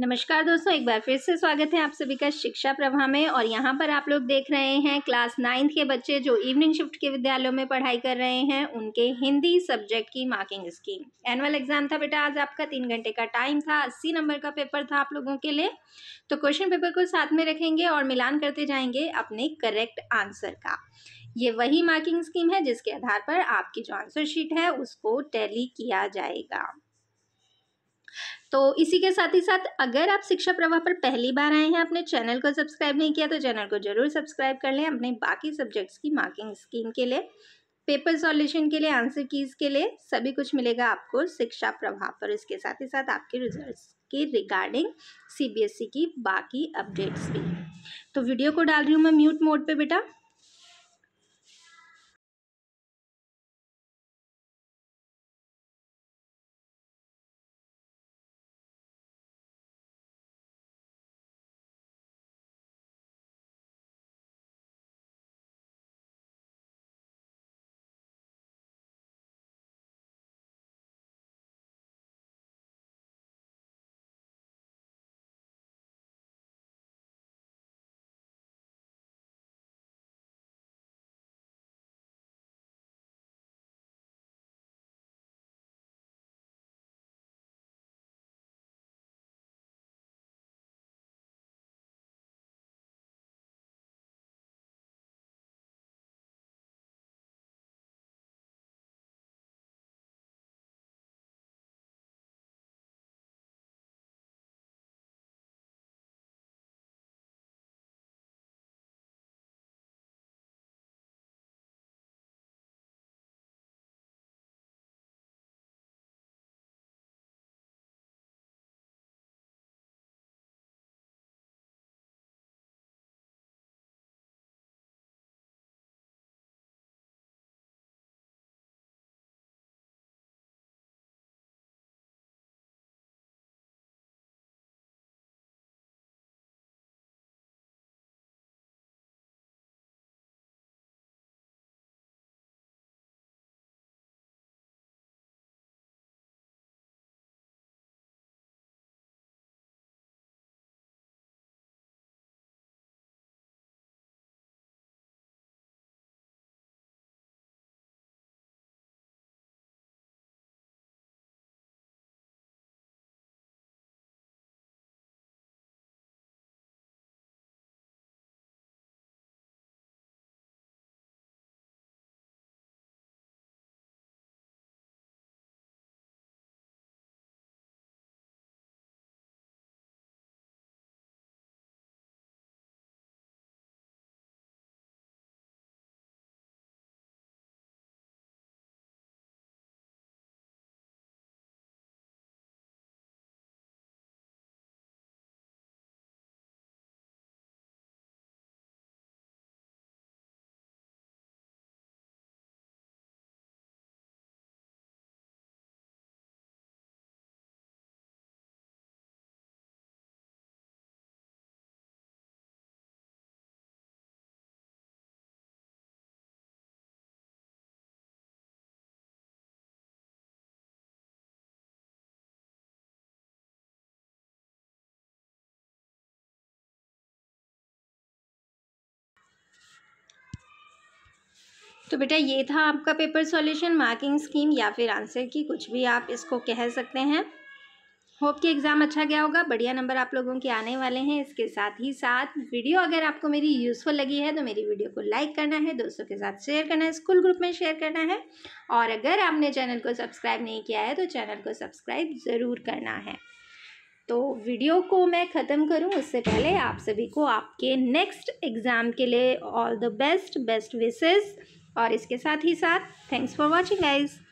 नमस्कार दोस्तों एक बार फिर से स्वागत है आप सभी का शिक्षा प्रभा में और यहाँ पर आप लोग देख रहे हैं क्लास नाइन्थ के बच्चे जो इवनिंग शिफ्ट के विद्यालयों में पढ़ाई कर रहे हैं उनके हिंदी सब्जेक्ट की मार्किंग स्कीम एनुअल एग्जाम था बेटा आज आपका तीन घंटे का टाइम था अस्सी नंबर का पेपर था आप लोगों के लिए तो क्वेश्चन पेपर को साथ में रखेंगे और मिलान करते जाएंगे अपने करेक्ट आंसर का ये वही मार्किंग स्कीम है जिसके आधार पर आपकी जो आंसर शीट है उसको टैली किया जाएगा तो इसी के साथ ही साथ अगर आप शिक्षा प्रवाह पर पहली बार आए हैं आपने चैनल को सब्सक्राइब नहीं किया तो चैनल को जरूर सब्सक्राइब कर लें अपने बाकी सब्जेक्ट्स की मार्किंग स्कीम के लिए पेपर सॉल्यूशन के लिए आंसर कीज के लिए सभी कुछ मिलेगा आपको शिक्षा प्रभाव पर इसके साथ ही साथ आपके रिजल्ट्स के रिगार्डिंग सीबीएसई e की बाकी अपडेट्स भी तो वीडियो को डाल रही हूँ मैं म्यूट मोड पे बेटा तो बेटा ये था आपका पेपर सॉल्यूशन मार्किंग स्कीम या फिर आंसर की कुछ भी आप इसको कह सकते हैं होप कि एग्ज़ाम अच्छा गया होगा बढ़िया नंबर आप लोगों के आने वाले हैं इसके साथ ही साथ वीडियो अगर आपको मेरी यूज़फुल लगी है तो मेरी वीडियो को लाइक करना है दोस्तों के साथ शेयर करना है स्कूल ग्रुप में शेयर करना है और अगर आपने चैनल को सब्सक्राइब नहीं किया है तो चैनल को सब्सक्राइब ज़रूर करना है तो वीडियो को मैं ख़त्म करूँ उससे पहले आप सभी को आपके नेक्स्ट एग्ज़ाम के लिए all the best best wishes और इसके साथ ही साथ थैंक्स फॉर वॉचिंग गाइज़